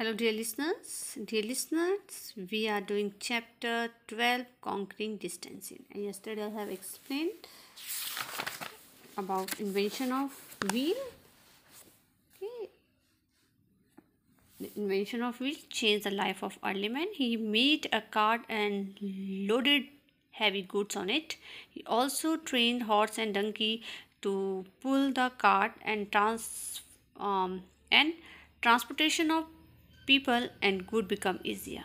Hello dear listeners, dear listeners, we are doing chapter 12 conquering distancing and yesterday I have explained about invention of wheel. Okay. The invention of wheel changed the life of early man. He made a cart and loaded heavy goods on it. He also trained horse and donkey to pull the cart and trans um, and transportation of people and good become easier.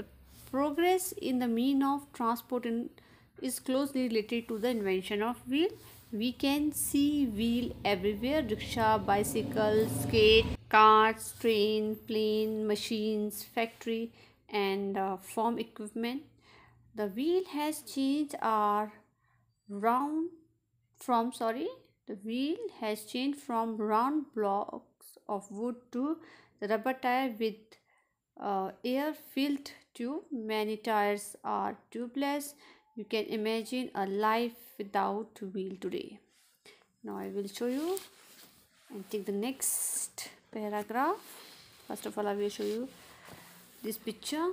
The progress in the mean of transport in, is closely related to the invention of wheel. We can see wheel everywhere, rickshaw, bicycle, skate, carts, train, plane, machines, factory and uh, farm equipment. The wheel has changed our round from sorry the wheel has changed from round blocks of wood to rubber tire with uh, air filled tube many tires are tubeless you can imagine a life without wheel today now i will show you and take the next paragraph first of all i will show you this picture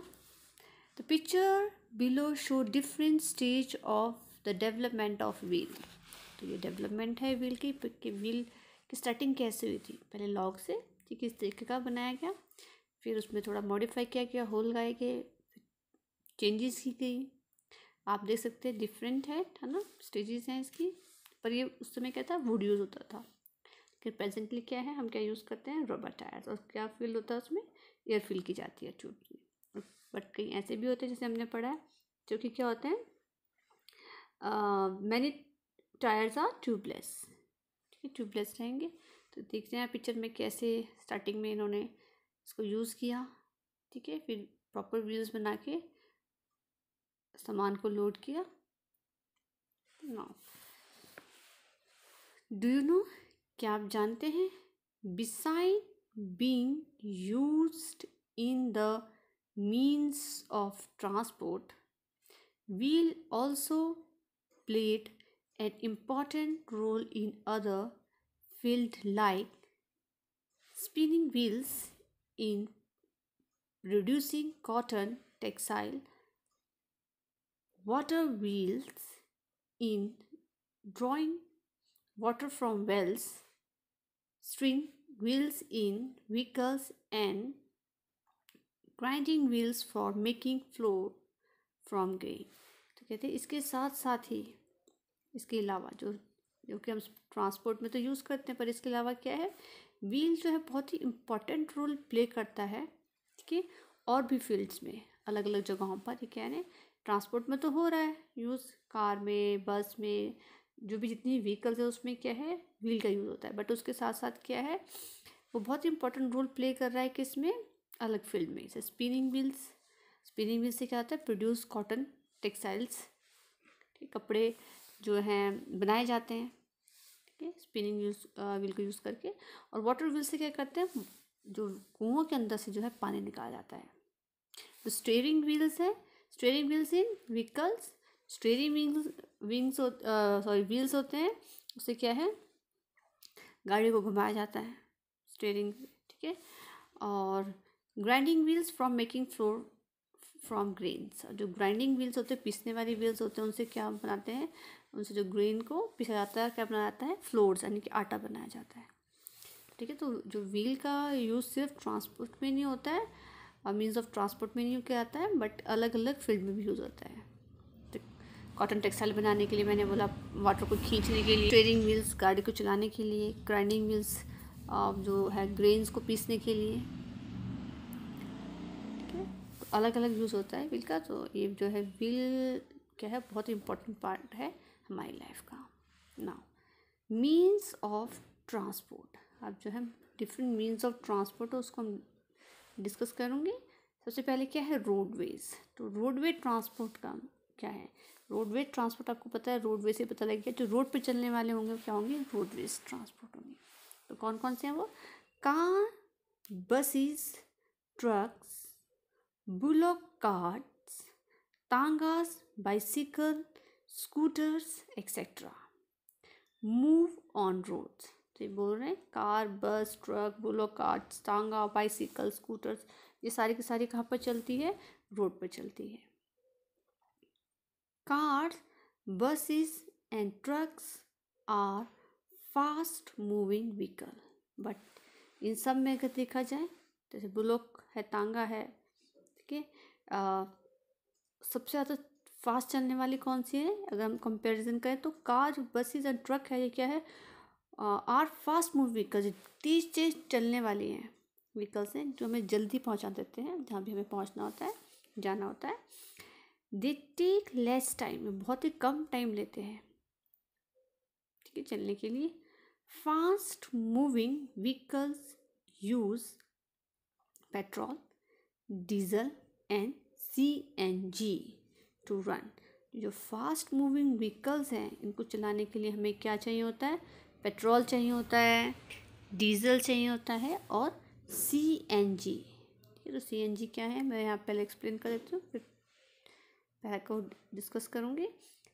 the picture below show different stage of the development of wheel तो ये development है wheel की wheel की starting कैसे हुई थी पहले log से ठीक है इस तरीके का बनाया गया फिर उसमें थोड़ा मॉडिफाई किया गया होल गाए गए चेंजेस की गई आप देख सकते हैं डिफरेंट है है ना स्टेजेस हैं इसकी पर ये उस समय क्या था वुड यूज़ होता था लेकिन प्रेजेंटली क्या है हम क्या यूज़ करते हैं रबर टायर्स और क्या फील होता है उसमें एयर फील की जाती है ट्यूब की बट कहीं ऐसे भी होते हैं जैसे हमने पढ़ा है जो कि क्या होते हैं मैनी टायर्स आर ट्यूबलेस ठीक है ट्यूबलेस रहेंगे तो देखते हैं पिक्चर में कैसे स्टार्टिंग में इन्होंने इसको यूज़ किया ठीक है फिर प्रॉपर व्यूज़ बना के सामान को लोड किया नाउ डू यू नो क्या आप जानते हैं beside being use in the means of transport wheel also played an important role in other field like spinning wheels in reducing cotton textile, water wheels in drawing water from wells, string wheels in vehicles and grinding wheels for making flour from grain. तो कहते हैं इसके साथ साथ ही इसके अलावा जो जो कि हम ट्रांसपोर्ट में तो यूज़ करते हैं पर इसके अलावा क्या है व्हील जो है बहुत ही इम्पॉर्टेंट रोल प्ले करता है कि और भी फील्ड्स में अलग अलग जगहों पर ठीक क्या ना ट्रांसपोर्ट में तो हो रहा है यूज़ कार में बस में जो भी जितनी व्हीकल्स है उसमें क्या है व्हील का यूज़ होता है बट उसके साथ साथ क्या है वो बहुत ही इंपॉर्टेंट रोल प्ले कर रहा है कि इसमें अलग फील्ड में जैसे स्पिनिंग व्हील्स स्पिनिंग व्हील से क्या होता है प्रोड्यूस कॉटन टेक्सटाइल्स कपड़े जो हैं बनाए जाते हैं है स्पिनिंग यूज व्हील को यूज़ करके और वाटर व्हील से क्या करते हैं जो कुओं के अंदर से जो है पानी निकाला जाता है तो स्टेयरिंग व्हील्स है steering wheels in vehicles steering wheels wings sorry wheels होते हैं उससे क्या है गाड़ी को घुमाया जाता है स्टेयरिंग ठीक है और grinding wheels from making flour from grains जो ग्राइंडिंग व्हील्स होते हैं पीसने वाली व्हील्स होते हैं उनसे क्या बनाते हैं उनसे जो ग्रेन को पिसा जाता है क्या बनाया जाता है फ्लोर्स यानी कि आटा बनाया जाता है ठीक है तो जो व्हील का यूज़ सिर्फ ट्रांसपोर्ट में नहीं होता है मीन्स ऑफ ट्रांसपोर्ट में नहीं किया जाता है बट अलग अलग फील्ड में भी यूज़ होता है कॉटन तो टेक्सटाइल बनाने के लिए मैंने बोला वाटर को खींचने के लिए ट्रेडिंग मिल्स गाड़ी को चलाने के लिए ग्राइंडिंग मिल्स जो है ग्रेन्स को पीसने के लिए अलग अलग यूज़ होता है व्हील का तो ये जो है व्हील क्या है बहुत इंपॉर्टेंट पार्ट है माई लाइफ का नाउ मीन्स ऑफ ट्रांसपोर्ट अब जो है डिफरेंट मीन्स ऑफ ट्रांसपोर्ट है उसको हम डिस्कस करूँगी सबसे पहले क्या है रोडवेज तो रोडवे ट्रांसपोर्ट का क्या है रोडवे ट्रांसपोर्ट आपको पता है रोडवे से पता लग गया जो रोड पे चलने वाले होंगे क्या होंगे रोडवेज ट्रांसपोर्ट होंगे तो कौन कौन से हैं वो car buses trucks bullock carts tangas bicycle scooters etcetera move on roads तो ये बोल रहे हैं कार बस ट्रक बोलो कार्ट टांगा बाइसिकल स्कूटर्स ये सारी की सारी कहाँ पर चलती है रोड पर चलती है car buses and trucks are fast moving vehicle but इन सब में अगर देखा जाए जैसे बुलोक है तांगा है ठीक है सबसे ज़्यादा फास्ट चलने वाली कौन सी है अगर हम कंपैरिजन करें तो कार बसेज और ट्रक है ये क्या है आर फास्ट मूव व्हीकल्स तेज चेज चलने वाली हैं व्हीकल्स हैं जो हमें जल्दी पहुंचा देते हैं जहाँ भी हमें पहुंचना होता है जाना होता है दे टेक लेस टाइम बहुत ही कम टाइम लेते हैं ठीक है चलने के लिए fast moving vehicles use petrol diesel and C N G to run तो जो फास्ट मूविंग व्हीकल्स हैं इनको चलाने के लिए हमें क्या चाहिए होता है पेट्रोल चाहिए होता है डीजल चाहिए होता है और सी एन जी तो सी एन जी क्या है मैं यहाँ पहले एक्सप्लेन कर देती हूँ फिर पहले को डिस्कस करूँगी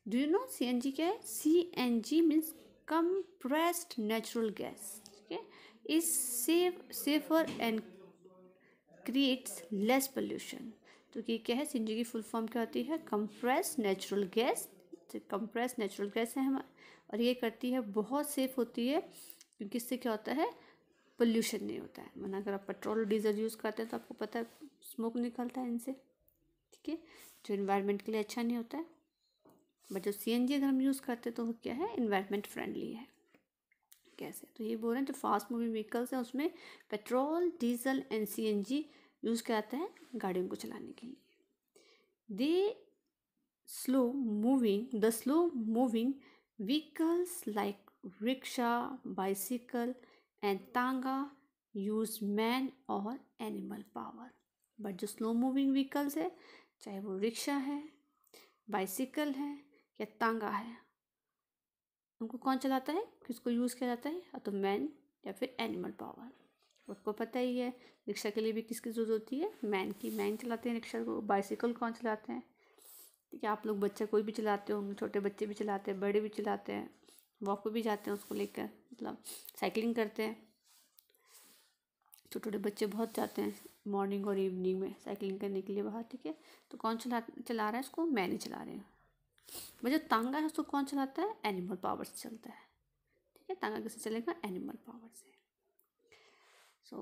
do you know C N G क्या है C N G means compressed natural gas ठीक है is safe safer and creates less pollution तो ये क्या है सिंजी की फुल फॉर्म क्या होती है compress natural gas compress natural gas है हम और ये करती है बहुत सेफ होती है क्योंकि इससे क्या होता है पोल्यूशन नहीं होता है मना अगर आप पेट्रोल डीजल यूज़ करते हैं तो आपको पता है स्मोक निकलता है इनसे ठीक है जो इन्वायरमेंट के लिए अच्छा नहीं होता है बट जो सी अगर हम यूज़ करते हैं तो वो क्या है इन्वायरमेंट फ्रेंडली है कैसे तो ये बोल रहे हैं जो फास्ट मूविंग व्हीकल्स हैं उसमें petrol diesel and C use किया जाता है गाड़ियों को चलाने के लिए they slow moving the slow moving vehicles like rickshaw bicycle and tanga use man और एनिमल पावर बट जो स्लो मूविंग व्हीकल्स है चाहे वो रिक्शा है बाइसिकल है या तांगा है उनको कौन चलाता है किसको यूज़ किया जाता है या तो मैन या फिर एनिमल पावर आपको पता ही है रिक्शा के लिए भी किसकी ज़रूरत होती है मैन की मैन चलाते हैं रिक्शा को बाइसिकल कौन चलाते हैं ठीक है आप लोग बच्चा कोई भी चलाते होंगे छोटे बच्चे भी चलाते हैं बड़े भी चलाते हैं वॉक पर भी जाते हैं उसको लेकर मतलब साइकिलिंग करते हैं छोटे छोटे बच्चे बहुत जाते हैं मॉर्निंग और इवनिंग में साइकिलिंग करने के लिए बाहर ठीक है तो कौन चला चला रहा है उसको मैं नहीं चला हैं हूँ जो तांगा है उसको कौन चलाता है एनिमल पावर से चलता है ठीक है तांगा कैसे चलेगा एनिमल पावर से सो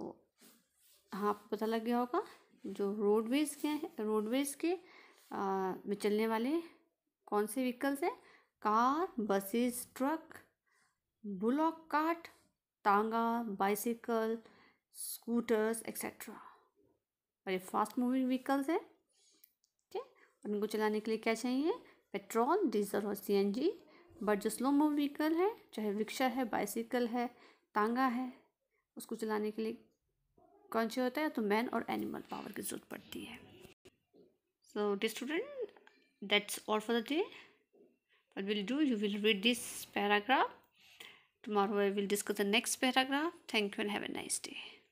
हाँ आपको पता लग गया होगा जो रोडवेज़ के हैं रोडवेज़ के आ, में चलने वाले कौन से व्हीकल्स हैं car buses truck bullock cart tanga bicycle scooters etcetera और ये फास्ट मूविंग व्हीकल्स हैं ठीक है और इनको चलाने के लिए क्या चाहिए पेट्रोल डीजल और सीएनजी बट जो स्लो मूविंग व्हीकल है चाहे रिक्शा है बाइसिकल है तांगा है उसको चलाने के लिए कौन सी होता है तो मैन और एनिमल पावर की जरूरत पड़ती है so dear student that's all for the day I will do you will read this paragraph tomorrow I will discuss the next paragraph thank you and have a nice day